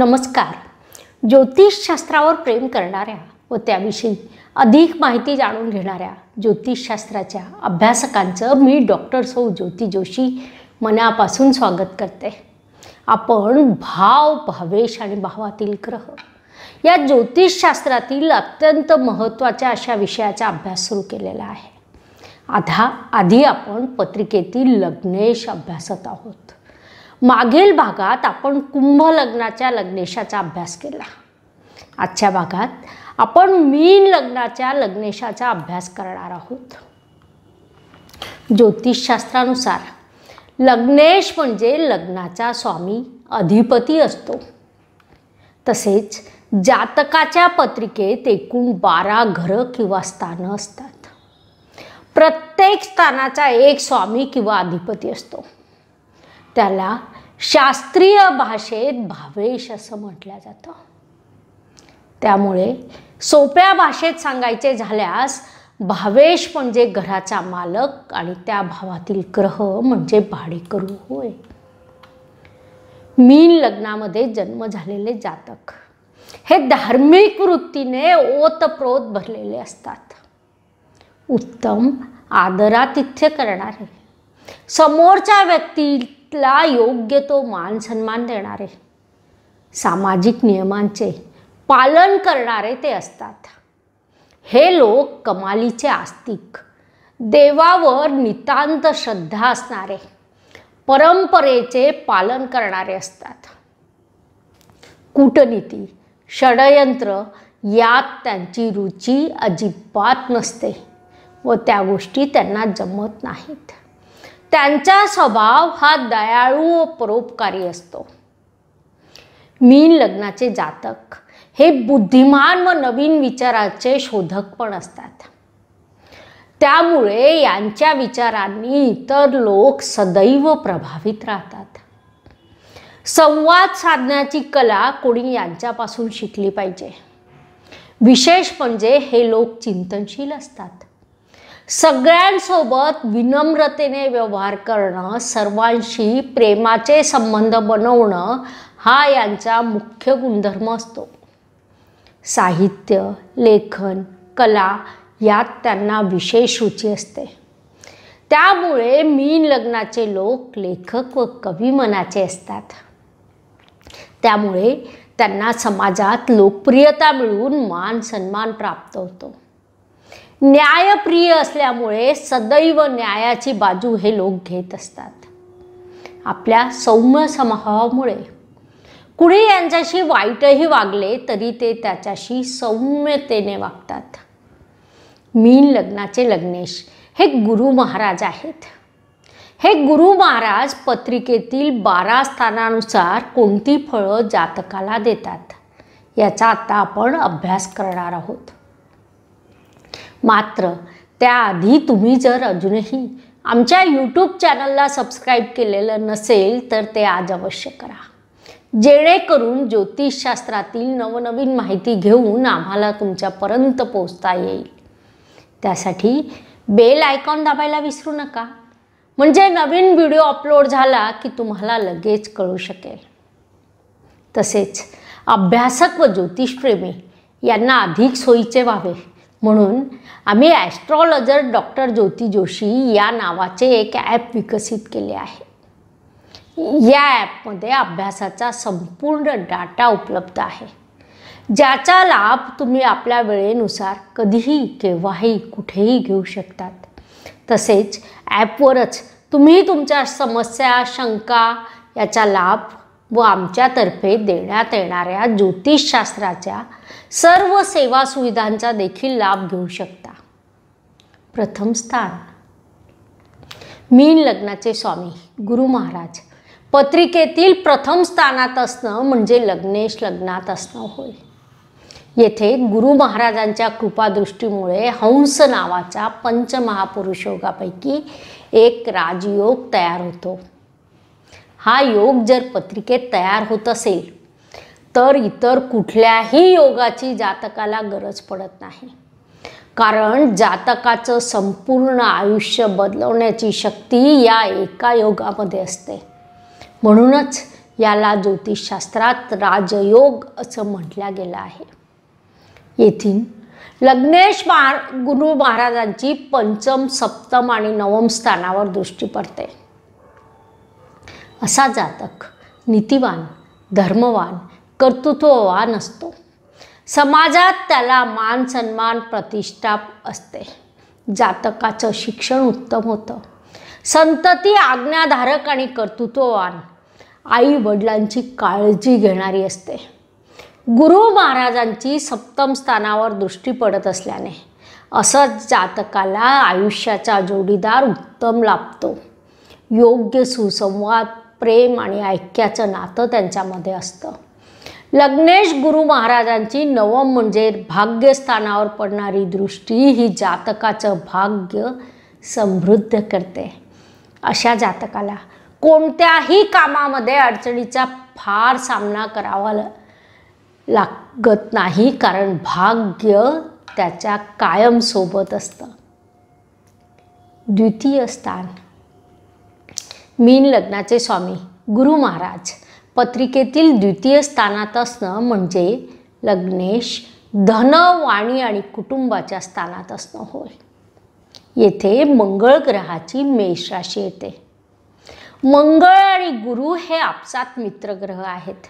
नमस्कार ज्योतिषशास्त्रावर प्रेम करणाऱ्या व त्याविषयी अधिक माहिती जाणून घेणाऱ्या ज्योतिषशास्त्राच्या अभ्यासकांचं मी डॉक्टर सौ ज्योती जोशी मनापासून स्वागत करते आपण भाव भावेश आणि भावातील ग्रह या ज्योतिषशास्त्रातील अत्यंत महत्त्वाच्या अशा विषयाचा अभ्यास सुरू केलेला आहे आधा आधी आपण पत्रिकेतील लग्नेश अभ्यासत आहोत मागील भागात आपण कुंभ लग्नाच्या लग्नेशाचा अभ्यास केला आजच्या भागात आपण मीन लग्नाच्या लग्नेशाचा अभ्यास करणार आहोत ज्योतिषशास्त्रानुसार लग्नेश म्हणजे लग्नाचा स्वामी अधिपती असतो तसेच जातकाच्या पत्रिकेत एकूण बारा घरं किंवा स्थानं असतात प्रत्येक स्थानाचा एक स्वामी किंवा अधिपती असतो त्याला शास्त्रीय भाषेत भावेश असं म्हटलं जातं त्यामुळे सोप्या भाषेत सांगायचे झाल्यास भावेश म्हणजे घराचा मालक आणि त्या भावातील ग्रह म्हणजे भाडेकरू होय मीन लग्नामध्ये जन्म झालेले जातक हे धार्मिक वृत्तीने ओतप्रोत भरलेले असतात उत्तम आदरातिथ्य करणारे समोरच्या व्यक्ती ला योग्य तो मान सन्मान देणारे सामाजिक नियमांचे पालन करणारे ते असतात हे लोक कमालीचे आस्तिक देवावर नितांत श्रद्धा असणारे परंपरेचे पालन करणारे असतात कूटनीती षडयंत्र यात त्यांची रुची अजिबात नसते व त्या गोष्टी त्यांना जमत नाहीत त्यांचा स्वभाव हा दयाळू व परोपकारी असतो मीन लग्नाचे जातक हे बुद्धिमान व नवीन विचाराचे शोधक पण असतात त्यामुळे यांच्या विचारांनी इतर लोक सदैव प्रभावित राहतात संवाद साधण्याची कला कोणी यांच्यापासून शिकली पाहिजे विशेष म्हणजे हे लोक चिंतनशील असतात सगळ्यांसोबत विनम्रतेने व्यवहार करणं सर्वांशी प्रेमाचे संबंध बनवणं हा यांचा मुख्य गुणधर्म असतो साहित्य लेखन कला यात त्यांना विशेष रुची असते त्यामुळे मीन लग्नाचे लोक लेखक व कवी मनाचे असतात त्यामुळे त्यांना समाजात लोकप्रियता मिळून मान सन्मान प्राप्त होतो न्यायप्रिय असल्यामुळे सदैव न्यायाची बाजू हे लोक घेत असतात आपल्या सौम्य समभावामुळे कुणी यांच्याशी वाईटही वागले तरी ते त्याच्याशी सौम्यतेने वागतात मीन लग्नाचे लग्नेश हे गुरु महाराज आहेत हे गुरु महाराज पत्रिकेतील बारा स्थानानुसार कोणती फळं जातकाला देतात याचा आता आपण अभ्यास करणार आहोत मात्र त्याआधी तुम्ही जर अजूनही आमच्या यूट्यूब चॅनलला सबस्क्राईब केलेलं नसेल तर ते आज अवश्य करा जेणेकरून ज्योतिषशास्त्रातील नवनवीन माहिती घेऊन आम्हाला तुमच्यापर्यंत पोचता येईल त्यासाठी बेल आयकॉन दाबायला विसरू नका म्हणजे नवीन व्हिडिओ अपलोड झाला की तुम्हाला लगेच कळू शकेल तसेच अभ्यासक व ज्योतिषप्रेमी यांना अधिक सोयीचे व्हावे म्हणून आम्ही ॲस्ट्रॉलॉजर डॉक्टर ज्योती जोशी या नावाचे एक ॲप विकसित केले आहे या ॲपमध्ये अभ्यासाचा संपूर्ण डाटा उपलब्ध आहे ज्याचा लाभ तुम्ही आपल्या वेळेनुसार कधीही केव्हाही कुठेही घेऊ शकतात तसेच ॲपवरच तुम्ही तुमच्या समस्या शंका याचा लाभ व आमच्यातर्फे देण्यात येणाऱ्या ज्योतिषशास्त्राच्या सर्व सेवा सुविधांचा देखील लाभ घेऊ शकता प्रथम स्थान मीन लग्नाचे स्वामी गुरु महाराज पत्रिकेतील प्रथम स्थानात असणं म्हणजे लग्नेश लग्नात असणं होय येथे गुरु महाराजांच्या कृपादृष्टीमुळे हंस नावाचा पंचमहापुरुष योगापैकी एक राजयोग तयार होतो हा योग जर पत्रिकेत तयार होत असेल तर इतर कुठल्याही योगाची जातकाला गरज पडत नाही कारण जातकाचं संपूर्ण आयुष्य बदलवण्याची शक्ती या एका योगामध्ये असते म्हणूनच याला ज्योतिषशास्त्रात राजयोग असं म्हटलं गेलं आहे येथील लग्नेश महा गुरु महाराजांची पंचम सप्तम आणि नवम स्थानावर दृष्टी पडते असा जातक नीतिवान धर्मवान कर्तृत्ववान असतो समाजात त्याला मान सन्मान प्रतिष्ठा असते जातकाचं शिक्षण उत्तम होतं संतती आज्ञाधारक आणि कर्तृत्ववान आई वडिलांची काळजी घेणारी असते गुरु महाराजांची सप्तम स्थानावर दृष्टी पडत असल्याने असंच जातकाला आयुष्याचा जोडीदार उत्तम लाभतो योग्य सुसंवाद प्रेम आणि ऐक्याचं नातं त्यांच्यामध्ये असतं लग्नेश गुरु महाराजांची नवम म्हणजे भाग्यस्थानावर पडणारी दृष्टी ही जातकाचं भाग्य समृद्ध करते अशा जातकाला कोणत्याही कामामध्ये अडचणीचा फार सामना करावा लागत नाही कारण भाग्य त्याच्या कायम सोबत असतं द्वितीय स्थान मीन लग्नाचे स्वामी गुरु महाराज पत्रिकेतील द्वितीय स्थानात असणं म्हणजे लग्नेश धन वाणी आणि कुटुंबाच्या स्थानात असणं होय येथे मंगळ ग्रहाची मेष राशी येते मंगळ आणि गुरु हे आपसात मित्रग्रह आहेत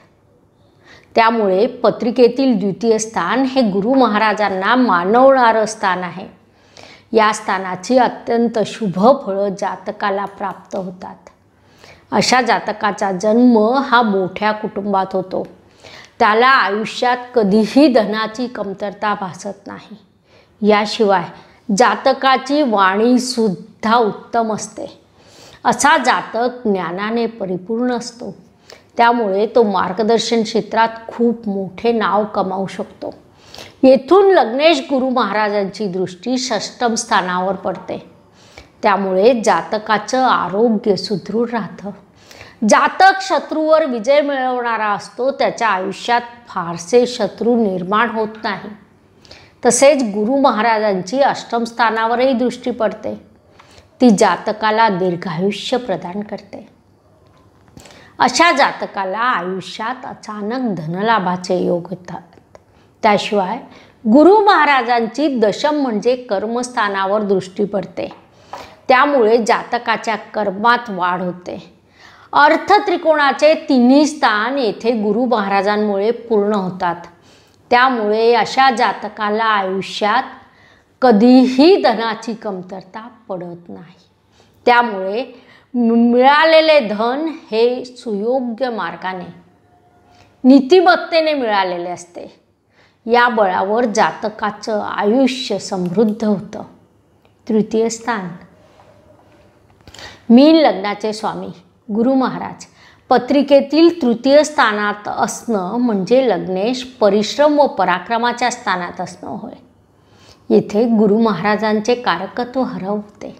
त्यामुळे पत्रिकेतील द्वितीय स्थान हे गुरु महाराजांना मानवणारं स्थान आहे या स्थानाची अत्यंत शुभ फळं जातकाला प्राप्त होतात अशा जातकाचा जन्म हा मोठ्या कुटुंबात होतो त्याला आयुष्यात कधीही धनाची कमतरता भासत नाही याशिवाय जातकाची वाणीसुद्धा उत्तम असते असा जातक ज्ञानाने परिपूर्ण असतो त्यामुळे तो मार्गदर्शन क्षेत्रात खूप मोठे नाव कमावू शकतो येथून लग्नेश गुरु महाराजांची दृष्टी षष्टम स्थानावर पडते त्यामुळे जातकाचं आरोग्य सुदृढ राहतं जातक शत्रूवर विजय मिळवणारा असतो त्याच्या आयुष्यात फारसे शत्रू निर्माण होत नाही तसेच गुरु महाराजांची अष्टमस्थानावरही दृष्टी पडते ती जातकाला दीर्घायुष्य प्रदान करते अशा जातकाला आयुष्यात अचानक धनलाभाचे योग होतात त्याशिवाय गुरु महाराजांची दशम म्हणजे कर्मस्थानावर दृष्टी पडते त्यामुळे जातकाच्या कर्मात वाढ होते अर्थ त्रिकोणाचे तिन्ही स्थान येथे गुरु महाराजांमुळे पूर्ण होतात त्यामुळे अशा जातकाला आयुष्यात कधीही धनाची कमतरता पडत नाही त्यामुळे मिळालेले धन हे सुयोग्य मार्गाने नीतिमत्तेने मिळालेले असते या बळावर जातकाचं आयुष्य समृद्ध होतं तृतीय स्थान मीन लग्नाचे स्वामी गुरु महाराज पत्रिकेतील तृतीय स्थानात असणं म्हणजे लग्नेश परिश्रम व पराक्रमाच्या स्थानात असणं होय येथे गुरु महाराजांचे कारकत्व हरवते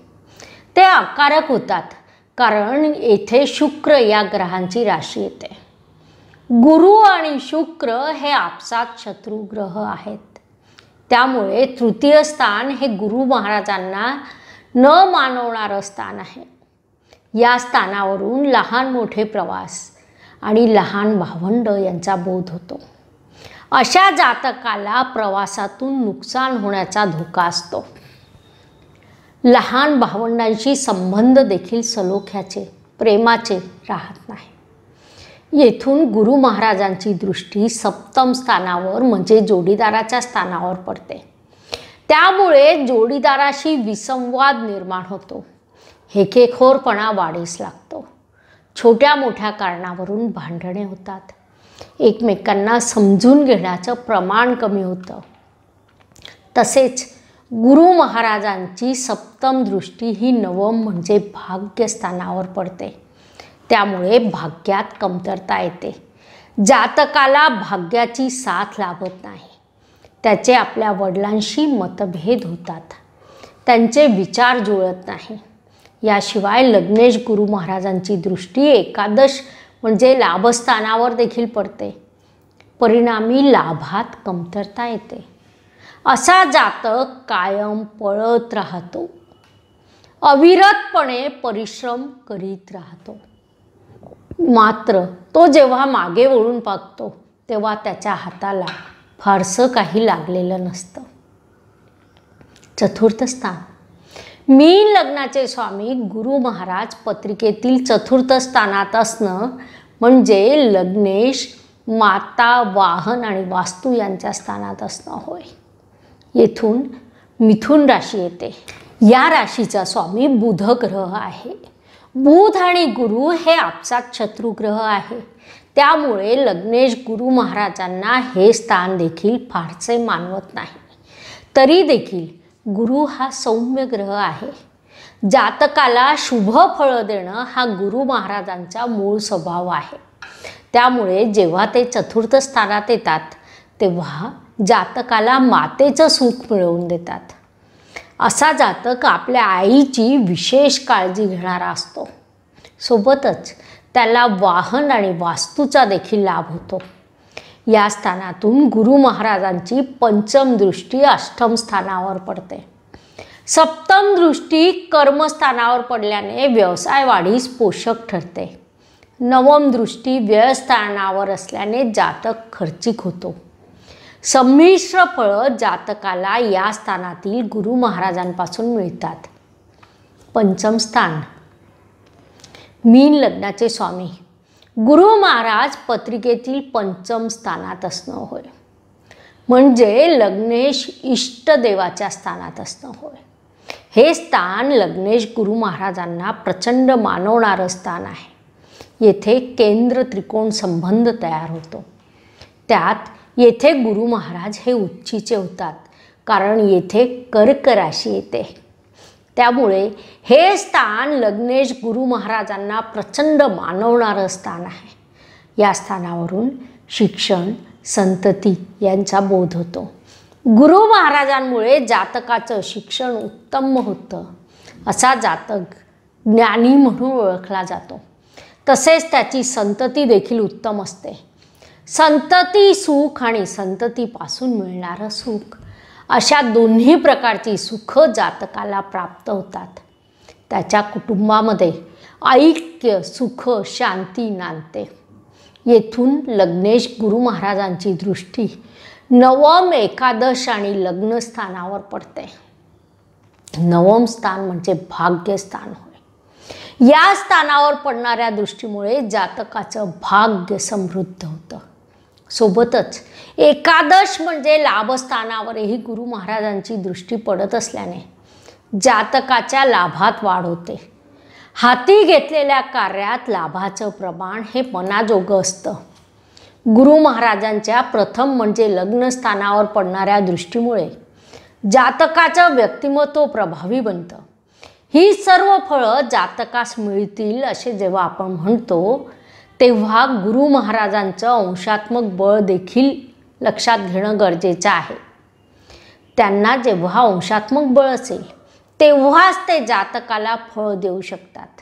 ते आकारक होतात कारण येथे शुक्र या ग्रहांची राशी येते गुरु आणि शुक्र हे आपसात शत्रुग्रह ग्रह आहेत त्यामुळे तृतीय स्थान हे गुरु महाराजांना न मानवणारं स्थान आहे या स्थानावरून लहान मोठे प्रवास आणि लहान भावंड यांचा बोध होतो अशा जातकाला प्रवासातून नुकसान होण्याचा धोका असतो लहान भावंडांशी संबंध देखील सलोख्याचे प्रेमाचे राहत नाही येथून गुरु महाराजांची दृष्टी सप्तम स्थानावर म्हणजे जोडीदाराच्या स्थानावर पडते त्यामुळे जोडीदाराशी विसंवाद निर्माण होतो हेकेखोरपणा वाढीस लागतो छोट्या मोठ्या कारणावरून भांडणे होतात एकमेकांना समजून घेण्याचं प्रमाण कमी होतं तसेच गुरु महाराजांची सप्तम दृष्टी ही नवम म्हणजे भाग्यस्थानावर पडते त्यामुळे भाग्यात कमतरता येते जातकाला भाग्याची साथ लाभत नाही त्याचे आपल्या वडिलांशी मतभेद होतात त्यांचे विचार जुळत नाही याशिवाय लग्नेश गुरु महाराजांची दृष्टी एकादश म्हणजे लाभस्थानावर देखील पडते परिणामी लाभात कमतरता येते असा जातक कायम पळत राहतो अविरतपणे परिश्रम करीत राहतो मात्र तो जेव्हा मागे वळून पाकतो। तेव्हा त्याच्या हाताला फारसं काही लागलेलं नसतं चतुर्थ स्थान मी लग्नाचे स्वामी गुरु महाराज पत्रिकेतील चतुर्थ स्थानात असणं म्हणजे लग्नेश माता वाहन आणि वास्तू यांच्या स्थानात असणं होय येथून मिथुन राशी येते या राशीचा स्वामी बुध ग्रह आहे बुध आणि गुरु हे आपसात शत्रुग्रह आहे त्यामुळे लग्नेश गुरु महाराजांना हे स्थान देखील फारसे मानवत नाही तरी देखील गुरु हा सौम्य ग्रह आहे जातकाला शुभ फळं देणं हा गुरु महाराजांचा मूळ स्वभाव आहे त्यामुळे जेव्हा ते चतुर्थ स्थानात येतात तेव्हा जातकाला मातेचं सुख मिळवून देतात असा जातक आपल्या आईची विशेष काळजी घेणारा असतो सोबतच त्याला वाहन आणि वास्तूचा देखील लाभ होतो या स्थानातून गुरु महाराजांची पंचम दृष्टी अष्टम स्थानावर पडते सप्तम दृष्टी कर्मस्थानावर पडल्याने व्यवसाय वाढीस पोषक ठरते नवम दृष्टी व्ययस्थानावर असल्याने जातक खर्चिक होतो संमिश्र फळ जातकाला या स्थानातील गुरु महाराजांपासून मिळतात पंचम स्थान मीन लग्नाचे स्वामी गुरु महाराज पत्रिकेतील पंचम स्थानात असणं होय म्हणजे लग्नेश इष्टदेवाच्या स्थानात असणं होय हे स्थान लग्नेश गुरु महाराजांना प्रचंड मानवणारं स्थान आहे येथे केंद्र त्रिकोण संबंध तयार होतो त्यात येथे गुरु महाराज हे उच्चीचे होतात कारण येथे कर्क राशी येते त्यामुळे हे स्थान लग्नेश गुरु महाराजांना प्रचंड मानवणारं स्थान आहे या स्थानावरून शिक्षण संतती यांचा बोध होतो गुरु महाराजांमुळे जातकाचं शिक्षण उत्तम होतं असा जातक ज्ञानी म्हणून ओळखला जातो तसेच त्याची संतती देखील उत्तम असते संतती सुख आणि संततीपासून मिळणारं सुख अशा दोन्ही प्रकारची सुख जातकाला प्राप्त होतात त्याच्या कुटुंबामध्ये ऐक्य सुख शांती नांदते येथून लग्नेश गुरु महाराजांची दृष्टी नवम एकादश आणि लग्नस्थानावर पडते नवम स्थान म्हणजे भाग्यस्थान होय या स्थानावर पडणाऱ्या दृष्टीमुळे जातकाचं भाग्य समृद्ध होतं सोबतच एकादश म्हणजे लाभस्थानावरही गुरु महाराजांची दृष्टी पडत असल्याने जातकाच्या लाभात वाढ होते हाती घेतलेल्या कार्यात लाभाचं प्रमाण हे मनाजोगं असतं गुरु महाराजांच्या प्रथम म्हणजे लग्नस्थानावर पडणाऱ्या दृष्टीमुळे जातकाचं व्यक्तिमत्व प्रभावी बनतं ही सर्व फळं जातकास मिळतील असे जेव्हा आपण म्हणतो तेव्हा गुरु महाराजांचं अंशात्मक बळ देखील लक्षात घेणं गरजेचं आहे त्यांना जेव्हा अंशात्मक बळ असेल तेव्हाच ते जातकाला फळ देऊ शकतात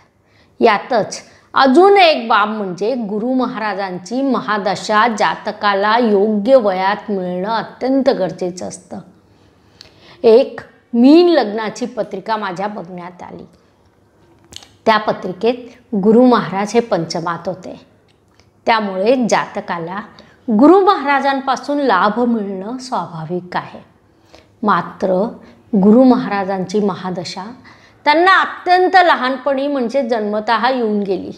यातच अजून एक बाब म्हणजे गुरु महाराजांची महादशा जातकाला योग्य वयात मिळणं अत्यंत गरजेचं असतं एक मीन लग्नाची पत्रिका माझ्या बघण्यात आली त्या पत्रिकेत गुरु महाराज हे पंचमात होते त्यामुळे जातकाला गुरु महाराजांपासून लाभ मिळणं स्वाभाविक आहे मात्र गुरु महाराजांची महादशा त्यांना अत्यंत लहानपणी म्हणजे जन्मत येऊन गेली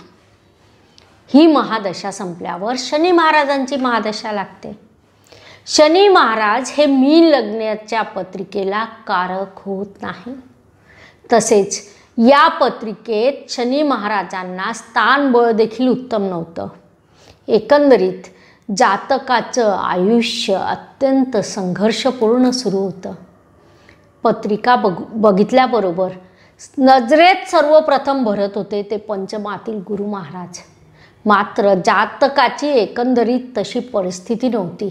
ही महादशा संपल्यावर शनी महाराजांची महादशा लागते शनी महाराज हे मी लग्नाच्या पत्रिकेला कारक होत नाही तसेच या पत्रिकेत शनी महाराजांना स्थान बळ देखील उत्तम नव्हतं एकंदरीत जातकाचं आयुष्य अत्यंत संघर्षपूर्ण सुरू होतं पत्रिका बघ बघितल्याबरोबर नजरेत सर्वप्रथम भरत होते ते पंचमातील गुरु महाराज मात्र जातकाची एकंदरीत तशी परिस्थिती नव्हती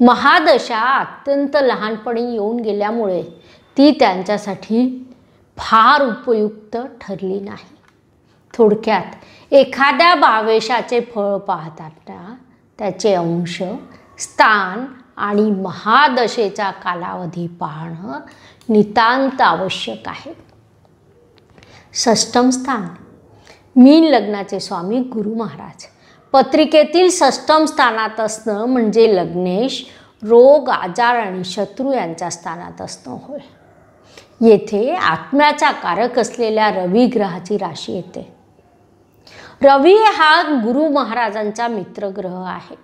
महादशा अत्यंत लहानपणी येऊन गेल्यामुळे ती त्यांच्यासाठी फार उपयुक्त ठरली नाही थोडक्यात एखाद्या बावेशाचे फळ पाहताना त्याचे अंश स्थान आणि महादशेचा कालावधी पाहणं नितांत आवश्यक आहे सष्टम स्थान मीन लग्नाचे स्वामी गुरु महाराज पत्रिकेतील सष्टम स्थानात असणं म्हणजे लग्नेश रोग आजार आणि शत्रू यांच्या स्थानात असणं होय येथे आत्म्याचा कारक असलेल्या रवी ग्रहाची राशी येते रवी हा गुरु महाराजांचा मित्रग्रह आहे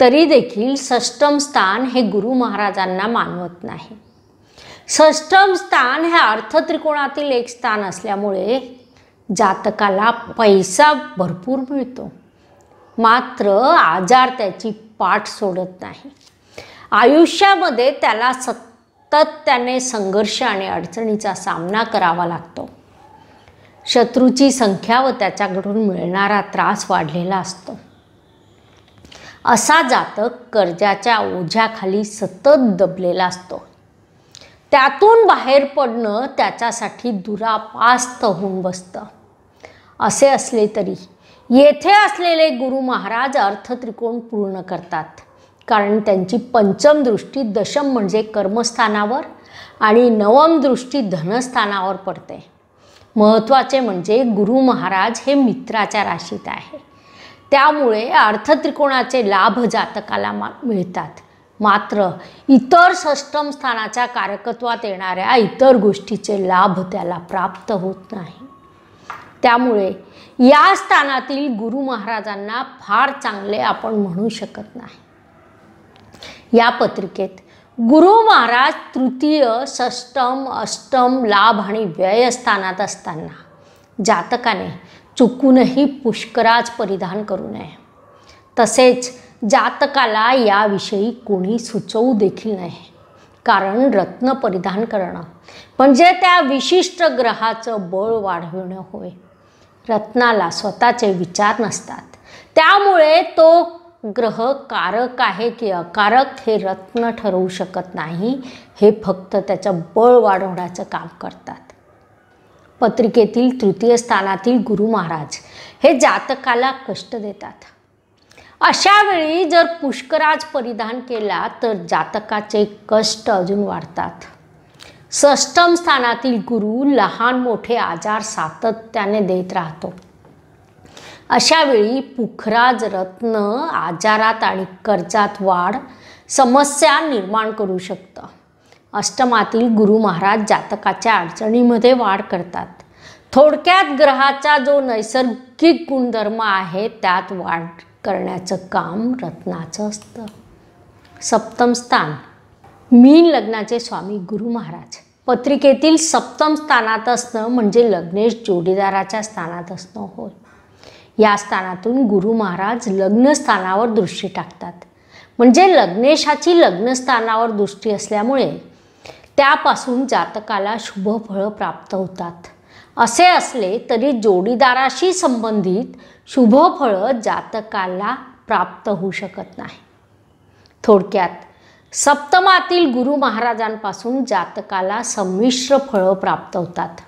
तरी देखील सष्टम स्थान हे गुरु महाराजांना मानवत नाही सष्टम स्थान हे अर्थत्रिकोणातील एक स्थान असल्यामुळे जातकाला पैसा भरपूर मिळतो मात्र आजार त्याची पाठ सोडत नाही आयुष्यामध्ये त्याला सतत त्याने संघर्ष आणि अडचणीचा सामना करावा लागतो शत्रूची संख्या व त्याच्याकडून मिळणारा त्रास वाढलेला असतो असा जातक कर्जाच्या ओझ्याखाली सतत दबलेला असतो त्यातून बाहेर पडणं त्याच्यासाठी दुरापास्त होऊन बसतं असे असले तरी येथे असलेले गुरु महाराज अर्थत्रिकोण पूर्ण करतात कारण त्यांची पंचम दृष्टी दशम म्हणजे कर्मस्थानावर आणि नवम दृष्टी धनस्थानावर पडते महत्त्वाचे म्हणजे गुरु महाराज हे मित्राच्या राशीत आहे त्यामुळे अर्थत्रिकोणाचे लाभ जातकाला मा मिळतात मात्र इतर सष्टम स्थानाच्या कारकत्वात येणाऱ्या इतर गोष्टीचे लाभ त्याला प्राप्त होत नाही त्यामुळे या स्थानातील गुरु महाराजांना फार चांगले आपण म्हणू शकत नाही या पत्रिकेत गुरु महाराज तृतीय षष्टम अष्टम लाभ आणि व्ययस्थानात असताना जातकाने चुकूनही पुष्कराज परिधान करू नये तसेच जातकाला याविषयी कोणी सुचवू देखील नाही कारण रत्न परिधान करणं म्हणजे त्या विशिष्ट ग्रहाचं बळ वाढविणं होय रत्नाला स्वतःचे विचार नसतात त्यामुळे तो ग्रह कारक आहे की अकारक हे रत्न ठरवू शकत नाही हे फक्त त्याचं बळ वाढवण्याचं काम करतात पत्रिकेतील तृतीय स्थानातील गुरु महाराज हे जातकाला कष्ट देतात अशा वेळी जर पुष्कराज परिधान केला तर जातकाचे कष्ट अजून वाढतात सष्टम स्थानातील गुरु लहान मोठे आजार सातत्याने देत राहतो अशावेळी पुखराज रत्न आजारात आणि कर्जात वाढ समस्या निर्माण करू शकतं अष्टमातील गुरु महाराज जातकाच्या अडचणीमध्ये वाढ करतात थोडक्यात ग्रहाचा जो नैसर्गिक गुणधर्म आहे त्यात वाढ करण्याचं काम रत्नाचं असतं सप्तम स्थान मीन लग्नाचे स्वामी गुरु महाराज पत्रिकेतील सप्तम स्थानात असणं म्हणजे लग्नेश जोडीदाराच्या स्थानात असणं होय या स्थानातून गुरु महाराज लग्नस्थानावर दृष्टी टाकतात म्हणजे लग्नेशाची लग्नस्थानावर दृष्टी असल्यामुळे त्यापासून जातकाला शुभ फळं प्राप्त होतात असे असले तरी जोडीदाराशी संबंधित शुभ फळं जातकाला प्राप्त होऊ शकत नाही थोडक्यात सप्तमातील गुरु महाराजांपासून जातकाला संमिश्र फळं प्राप्त होतात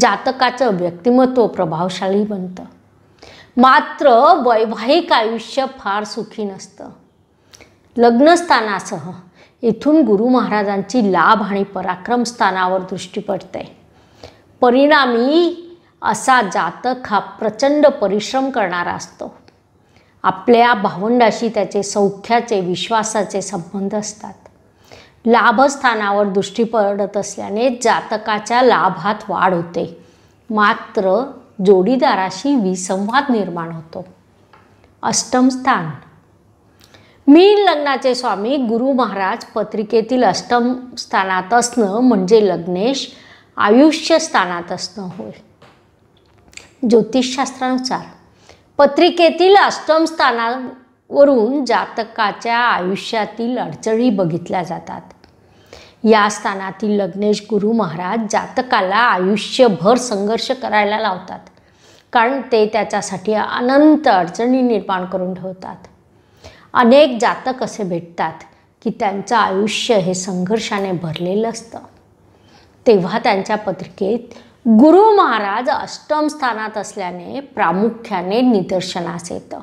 जातकाचं व्यक्तिमत्व प्रभावशाली बनतं मात्र वैवाहिक आयुष्य फार सुखी नसतं लग्नस्थानासह इथून गुरु महाराजांची लाभ आणि पराक्रम स्थानावर दृष्टी पडते परिणामी असा जातक हा प्रचंड परिश्रम करणारा असतो आपल्या भावंडाशी त्याचे सौख्याचे विश्वासाचे संबंध असतात लाभस्थानावर दृष्टी पडत असल्याने जातकाच्या लाभात वाढ होते मात्र जोडीदाराशी विसंवाद निर्माण होतो अष्टम स्थान. मीन लग्नाचे स्वामी गुरु महाराज पत्रिकेतील अष्टम स्थानात असणं म्हणजे लग्नेश आयुष्य स्थानात असणं होय ज्योतिषशास्त्रानुसार पत्रिकेतील अष्टम स्थाना वरून जातकाच्या आयुष्यातील अडचणी बघितल्या जातात या स्थानातील लग्नेश गुरु महाराज जातकाला आयुष्यभर संघर्ष करायला लावतात कारण ते त्याच्यासाठी अनंत अडचणी निर्माण करून ठेवतात अनेक जातक असे भेटतात की त्यांचं आयुष्य हे संघर्षाने भरलेलं असतं तेव्हा त्यांच्या पत्रिकेत गुरु महाराज अष्टम स्थानात असल्याने प्रामुख्याने निदर्शनास येतं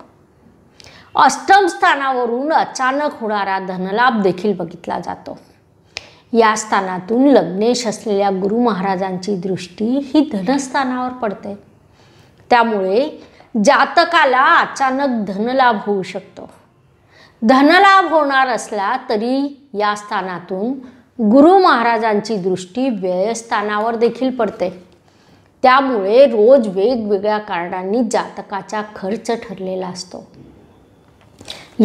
अष्टम स्थानावरून अचानक होणारा धनलाभ देखील बघितला जातो या स्थानातून लग्नेश असलेल्या गुरु महाराजांची दृष्टी ही धनस्थानावर पडते त्यामुळे जातकाला अचानक धनलाभ होऊ शकतो धनलाभ होणार असला तरी या स्थानातून गुरु महाराजांची दृष्टी व्ययस्थानावर देखील पडते त्यामुळे रोज वेगवेगळ्या कारणांनी जातकाचा खर्च ठरलेला असतो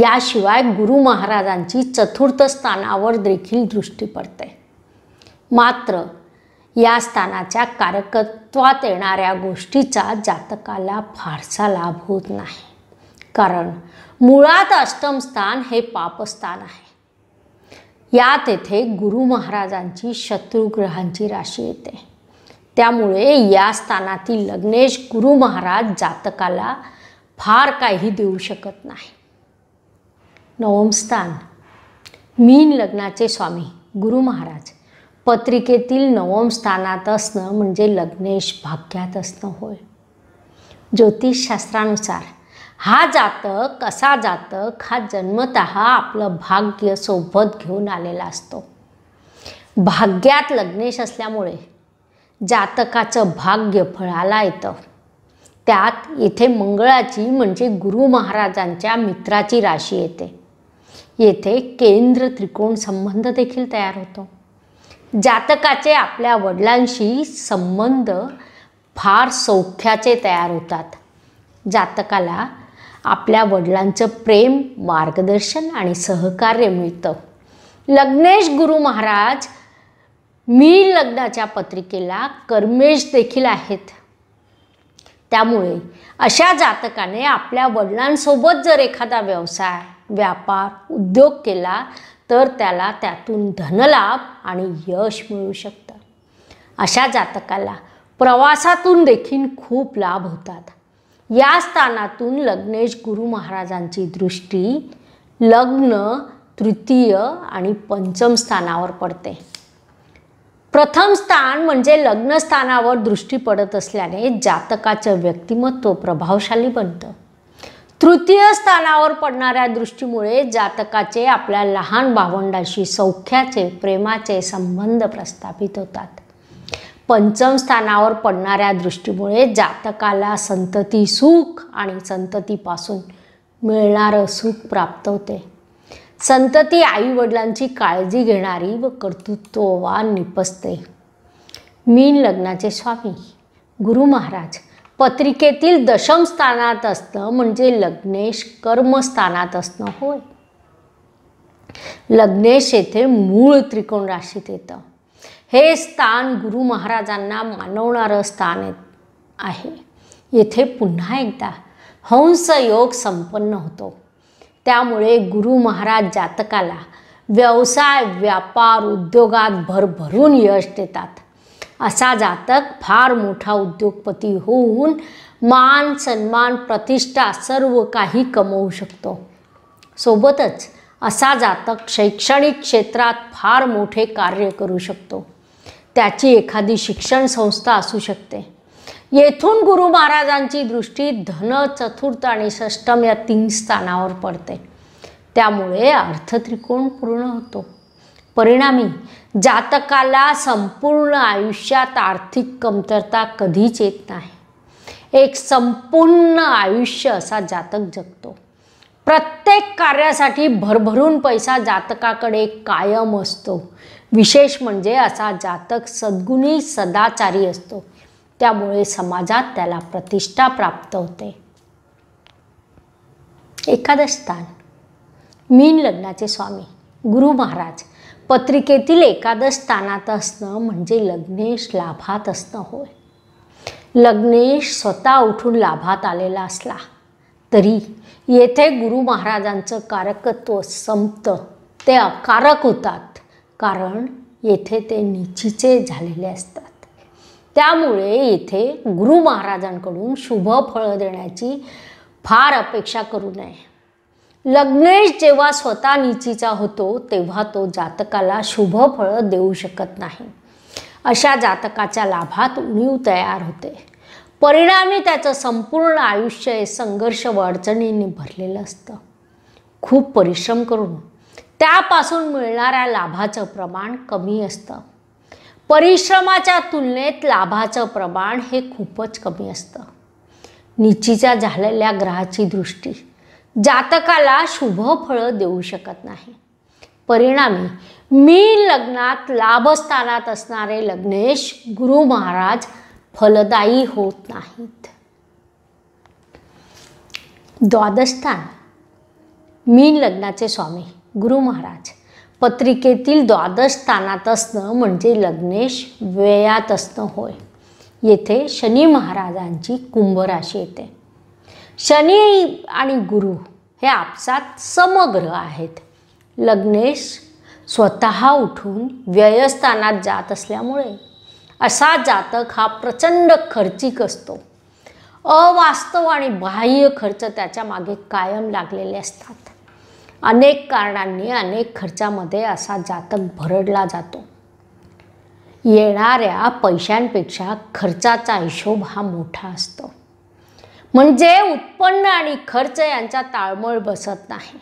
याशिवाय गुरु महाराजांची चतुर्थ स्थानावर देखील दृष्टी पडते मात्र या स्थानाच्या कारकत्वात येणाऱ्या गोष्टीचा जातकाला फारसा लाभ होत नाही कारण मुळात अष्टम स्थान हे पापस्थान आहे या तेथे गुरु महाराजांची शत्रुग्रहांची राशी येते त्यामुळे या स्थानातील लग्नेश गुरु महाराज जातकाला फार काही देऊ शकत नाही नवम स्थान मीन लग्नाचे स्वामी गुरु महाराज पत्रिकेतील नवम स्थानात असणं म्हणजे लग्नेश भाग्यात असणं होय ज्योतिषशास्त्रानुसार हा जातक असा जातक हा जन्मत आपलं भाग्य सोबत घेऊन आलेला असतो भाग्यात लग्नेश असल्यामुळे जातकाचं भाग्य फळाला येतं त्यात इथे मंगळाची म्हणजे गुरु महाराजांच्या मित्राची राशी येते येथे केंद्र त्रिकोण संबंध देखील तयार होतो जातकाचे आपल्या वडिलांशी संबंध फार सौख्याचे तयार होतात जातकाला आपल्या वडिलांचं प्रेम मार्गदर्शन आणि सहकार्य मिळतं लग्नेश गुरु महाराज मी लग्नाच्या पत्रिकेला कर्मेश देखील आहेत त्यामुळे अशा जातकाने आपल्या वडिलांसोबत जर एखादा व्यवसाय व्यापार उद्योग केला तर त्याला त्यातून धनलाभ आणि यश मिळू शकतं अशा जातकाला प्रवासातून देखील खूप लाभ होतात या स्थानातून लग्नेश गुरु महाराजांची दृष्टी लग्न तृतीय आणि पंचम स्थानावर पडते प्रथम स्थान म्हणजे लग्नस्थानावर दृष्टी पडत असल्याने जातकाचं व्यक्तिमत्व प्रभावशाली बनतं तृतीय स्थानावर पडणाऱ्या दृष्टीमुळे जातकाचे आपल्या लहान भावंडाशी सौख्याचे प्रेमाचे संबंध प्रस्थापित होतात पंचम स्थानावर पडणाऱ्या दृष्टीमुळे जातकाला संतती सुख आणि संततीपासून मिळणारं सुख प्राप्त होते संतती आईवडिलांची काळजी घेणारी व कर्तृत्ववान निपसते मीन लग्नाचे स्वामी गुरु महाराज पत्रिकेतील स्थानात असणं म्हणजे लग्नेश कर्मस्थानात असणं होय लग्नेश येथे मूळ त्रिकोण राशीत येतं हे स्थान गुरु महाराजांना मानवणारं स्थान आहे येथे पुन्हा एकदा हंस योग संपन्न होतो त्यामुळे गुरु महाराज जातकाला व्यवसाय व्यापार उद्योगात भरभरून यश देतात असा जातक फार मोठा उद्योगपती होऊन मान सन्मान प्रतिष्ठा सर्व काही कमवू शकतो सोबतच असा जातक शैक्षणिक क्षेत्रात फार मोठे कार्य करू शकतो त्याची एखादी शिक्षण संस्था असू शकते येथून गुरु महाराजांची दृष्टी धन चतुर्थ आणि षष्टम या तीन स्थानावर पडते त्यामुळे अर्थत्रिकोण पूर्ण होतो परिणामी जातकाला संपूर्ण आयुष्यात आर्थिक कमतरता कधीच येत नाही एक संपूर्ण आयुष्य असा जातक जगतो प्रत्येक कार्यासाठी भरभरून पैसा जातकाकडे कायम असतो विशेष म्हणजे असा जातक सद्गुणी सदाचारी असतो त्यामुळे समाजात त्याला प्रतिष्ठा प्राप्त होते एखादं स्थान मीन लग्नाचे स्वामी गुरु महाराज पत्रिकेतील एखादं स्थानात असणं म्हणजे लग्नेश लाभात असणं होय लग्नेश स्वतः उठून लाभात आलेला असला तरी येथे गुरु महाराजांचं कारकत्व संपतं ते अकारक होतात कारण येथे ते निचीचे झालेले असतात त्यामुळे येथे गुरु महाराजांकडून शुभ फळं देण्याची फार अपेक्षा करू नये लग्नेश जेव्हा स्वतः निचीचा होतो तेव्हा तो जातकाला शुभ फळं देऊ शकत नाही अशा जातकाच्या लाभात उणीव तयार होते परिणामी त्याचं संपूर्ण आयुष्य हे संघर्ष व अडचणींनी भरलेलं असतं खूप परिश्रम करून त्यापासून मिळणाऱ्या लाभाचं प्रमाण कमी असतं परिश्रमाच्या तुलनेत लाभाचं प्रमाण हे खूपच कमी असतं निचीच्या झालेल्या ग्रहाची दृष्टी जातकाला शुभ फळं देऊ शकत नाही परिणामी मी लग्नात लाभस्थानात असणारे लग्नेश गुरु महाराज फलदायी होत नाहीत द्वादशस्थान मीन लग्नाचे स्वामी गुरु महाराज पत्रिकेतील द्वादश स्थानात असणं म्हणजे लग्नेश व्ययात असणं होय येथे शनी महाराजांची कुंभ राशी येते शनी आणि गुरु हे आपसात समग्र आहेत लग्नेश स्वत उठून व्ययस्थानात जात असल्यामुळे असा जातक हा प्रचंड खर्चिक असतो अवास्तव आणि बाह्य खर्च त्याच्या मागे कायम लागलेले असतात अनेक कारणांनी अनेक खर्चामध्ये असा जातक भरडला जातो येणाऱ्या पैशांपेक्षा खर्चाचा हिशोब हा मोठा असतो म्हणजे उत्पन्न आणि खर्च यांचा ताळमळ बसत नाही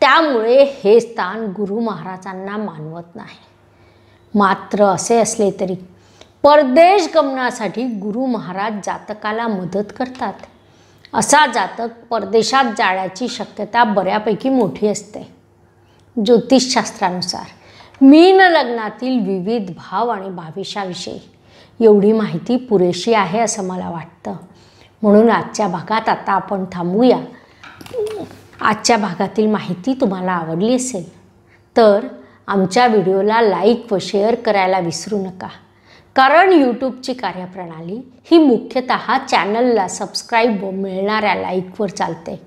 त्यामुळे हे स्थान गुरु महाराजांना मानवत नाही मात्र असे असले तरी परदेश गमनासाठी गुरु महाराज जातकाला मदत करतात असा जातक परदेशात जाण्याची शक्यता बऱ्यापैकी मोठी असते ज्योतिषशास्त्रानुसार मीन लग्नातील विविध भाव आणि भाविशाविषयी एवढी माहिती पुरेशी आहे असं मला वाटतं म्हणून आजच्या भागात आता आपण थांबूया आजच्या भागातील माहिती तुम्हाला आवडली असेल तर आमच्या व्हिडिओला लाईक व शेअर करायला विसरू नका कारण यूट्यूबची कार्यप्रणाली ही मुख्यतः चॅनलला सबस्क्राईब व मिळणाऱ्या लाईकवर चालते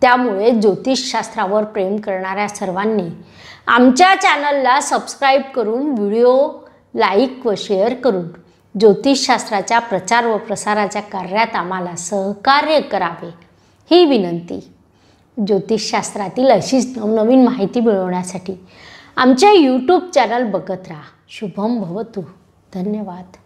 त्यामुळे ज्योतिषशास्त्रावर प्रेम करणाऱ्या सर्वांनी आमच्या चॅनलला सबस्क्राईब करून व्हिडिओ लाईक व शेअर करून ज्योतिषशास्त्राच्या प्रचार व प्रसाराच्या कार्यात आम्हाला सहकार्य करावे ही विनंती ज्योतिषशास्त्रातील अशीच नवनवीन माहिती मिळवण्यासाठी आमच्या यूट्यूब चॅनल बघत राहा शुभम भवतू धन्यवाद